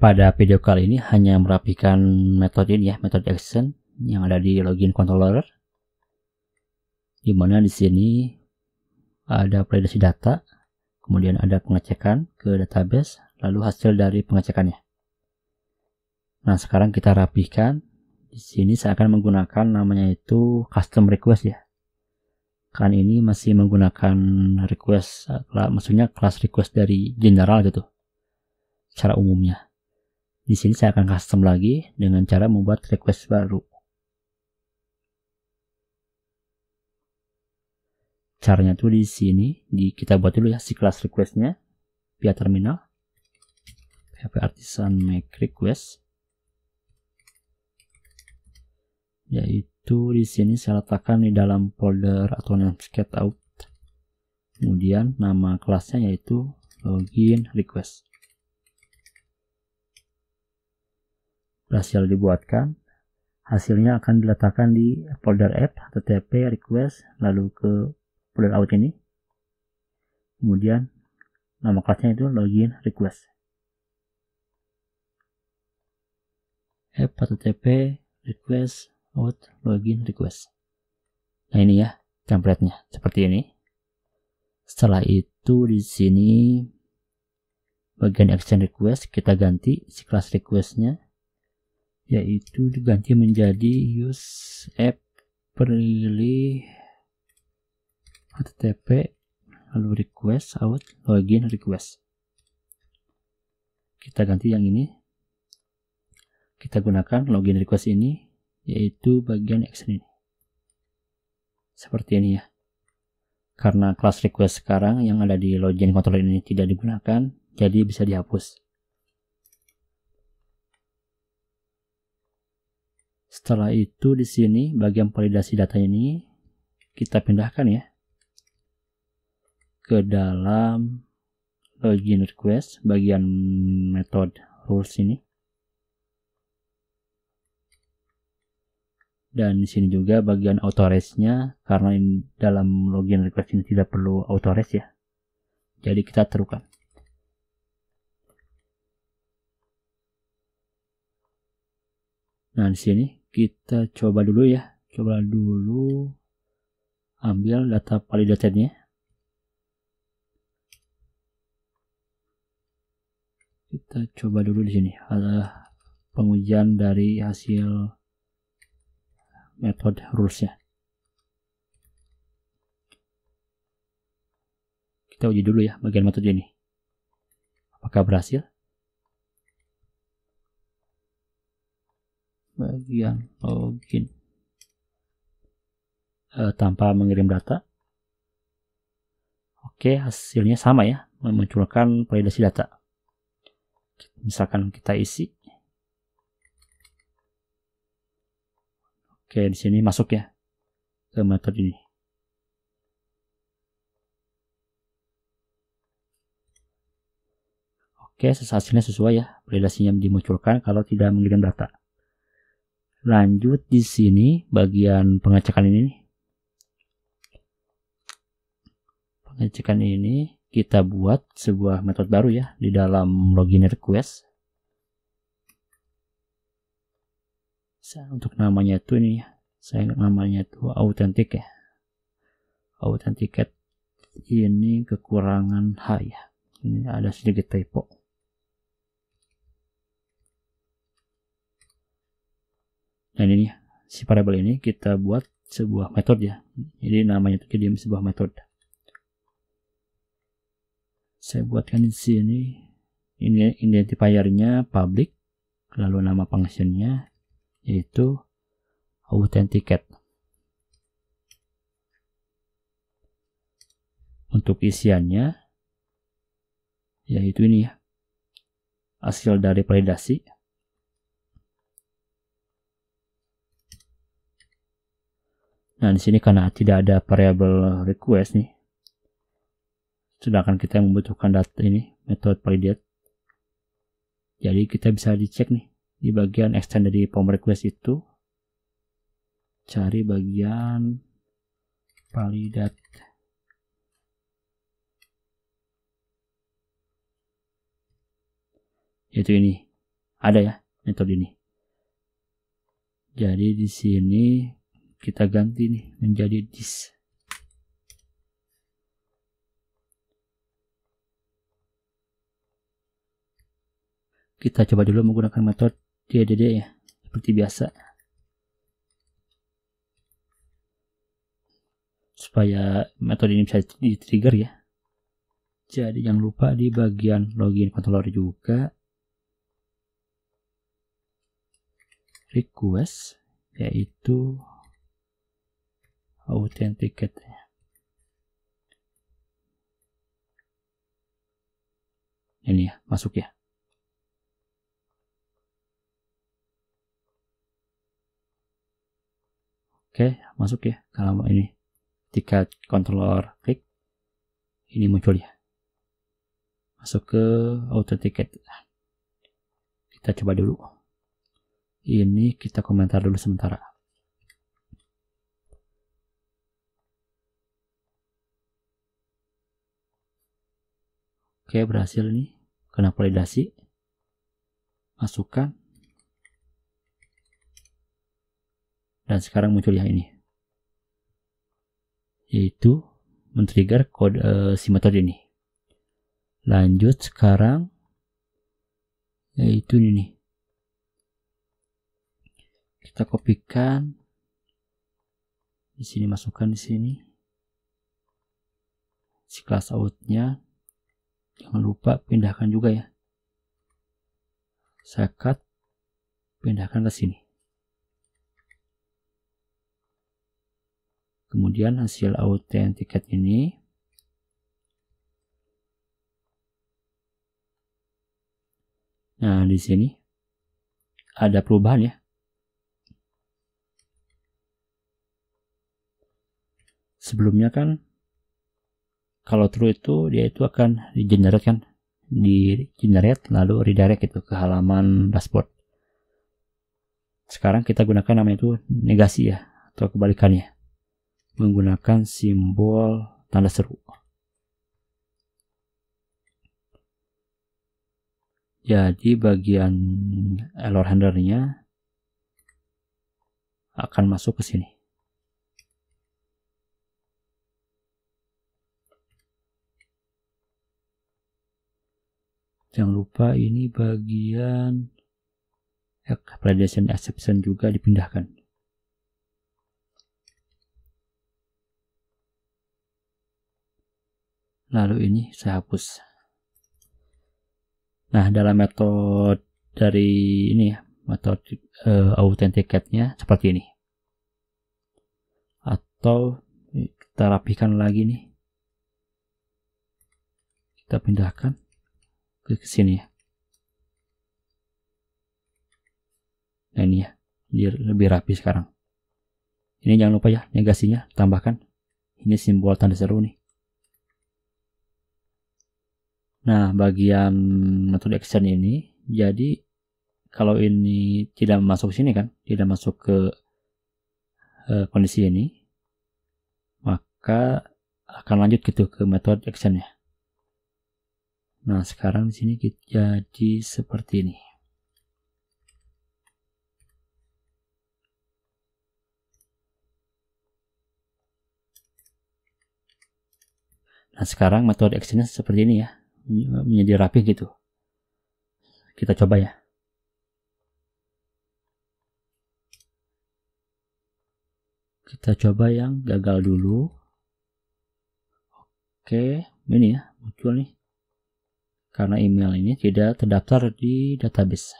Pada video kali ini hanya merapikan metode ini ya, metode action yang ada di login controller. di mana di sini ada validasi data, kemudian ada pengecekan ke database, lalu hasil dari pengecekannya. Nah, sekarang kita rapikan Di sini saya akan menggunakan namanya itu custom request ya. Kan ini masih menggunakan request, maksudnya kelas request dari general gitu. cara umumnya. Di sini saya akan custom lagi dengan cara membuat request baru. Caranya tuh di sini, di kita buat dulu ya si kelas requestnya via terminal. PHP artisan make request. Yaitu di sini saya letakkan di dalam folder atau namescape out. Kemudian nama kelasnya yaitu login request. berhasil dibuatkan, hasilnya akan diletakkan di folder app atau TP request lalu ke folder out ini. Kemudian nama kelasnya itu login request. app atau TP request out login request. Nah ini ya template-nya seperti ini. Setelah itu di sini bagian action request kita ganti si kelas request-nya yaitu diganti menjadi use app perlih http lalu request out login request kita ganti yang ini kita gunakan login request ini yaitu bagian action ini seperti ini ya karena class request sekarang yang ada di login controller ini tidak digunakan jadi bisa dihapus Setelah itu di sini bagian validasi data ini kita pindahkan ya ke dalam login request bagian method rules ini. Dan di sini juga bagian authorize-nya karena dalam login request ini tidak perlu authorize ya. Jadi kita terukan. Nah, di sini kita coba dulu ya coba dulu ambil data validatednya kita coba dulu di sini ada pengujian dari hasil metode rulesnya kita uji dulu ya bagian metode ini apakah berhasil bagian iya, login oh, e, eh, tanpa mengirim data. Oke, hasilnya sama ya, memunculkan validasi data. Misalkan kita isi. Oke, di sini masuk ya ke metode ini. Oke, hasilnya sesuai ya, validasinya dimunculkan kalau tidak mengirim data lanjut di sini bagian pengecekan ini pengecekan ini kita buat sebuah metode baru ya di dalam login request saya untuk namanya itu ini ya saya namanya itu authentic ya authenticate ini kekurangan H ya ini ada sedikit typo Nah ini si variable ini kita buat sebuah metode ya. Jadi namanya itu jadi sebuah metode. Saya buatkan di sini ini identifiernya public lalu nama functionnya yaitu authenticate untuk isiannya yaitu ini ya hasil dari validasi Nah, di sini karena tidak ada variable request nih. Sedangkan kita membutuhkan data ini, metode validate. Jadi kita bisa dicek nih di bagian extend dari form request itu. Cari bagian validate. Yaitu ini. Ada ya metode ini. Jadi di sini kita ganti nih menjadi this kita coba dulu menggunakan metode DDD ya seperti biasa supaya metode ini bisa di trigger ya jadi jangan lupa di bagian login controller juga request yaitu Autentiketnya. ini ya, masuk ya. Oke, masuk ya. Kalau ini tiket controller klik, ini muncul ya. Masuk ke ticket. Kita coba dulu. Ini kita komentar dulu sementara. Oke, berhasil nih. Kena validasi. Masukkan. Dan sekarang muncul yang ini. Yaitu men-trigger kode uh, si metode ini. Lanjut sekarang yaitu ini Kita kopikan di sini masukkan di sini si kelas outnya jangan lupa pindahkan juga ya saya pindahkan ke sini kemudian hasil autentiket ini nah di sini ada perubahan ya sebelumnya kan kalau true itu dia itu akan di generate kan di generate lalu redirect itu ke halaman dashboard sekarang kita gunakan nama itu negasi ya atau kebalikannya menggunakan simbol tanda seru jadi bagian error handlernya akan masuk ke sini jangan lupa ini bagian validation ya, exception juga dipindahkan lalu ini saya hapus nah dalam metode dari ini ya metode uh, eh, authenticate-nya seperti ini atau kita rapikan lagi nih kita pindahkan klik sini ya. Nah ini ya, lebih rapi sekarang. Ini jangan lupa ya, negasinya tambahkan. Ini simbol tanda seru nih. Nah, bagian metode action ini, jadi kalau ini tidak masuk sini kan, tidak masuk ke uh, kondisi ini, maka akan lanjut gitu ke metode actionnya. Nah, sekarang di sini kita jadi seperti ini. Nah, sekarang metode actionnya seperti ini ya. Menjadi rapi gitu. Kita coba ya. Kita coba yang gagal dulu. Oke, ini ya, muncul nih karena email ini tidak terdaftar di database.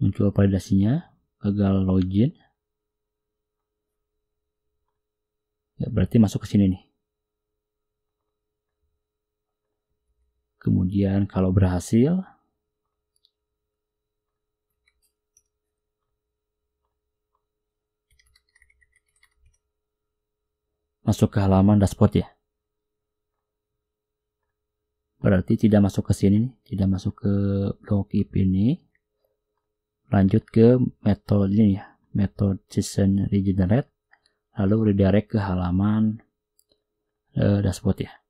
Muncul validasinya, gagal login. Ya, berarti masuk ke sini nih. Kemudian kalau berhasil, Masuk ke halaman dashboard ya. Berarti tidak masuk ke sini nih, tidak masuk ke blok IP ini. Lanjut ke metode ini ya, metode season regenerate lalu redirect ke halaman uh, dashboard ya.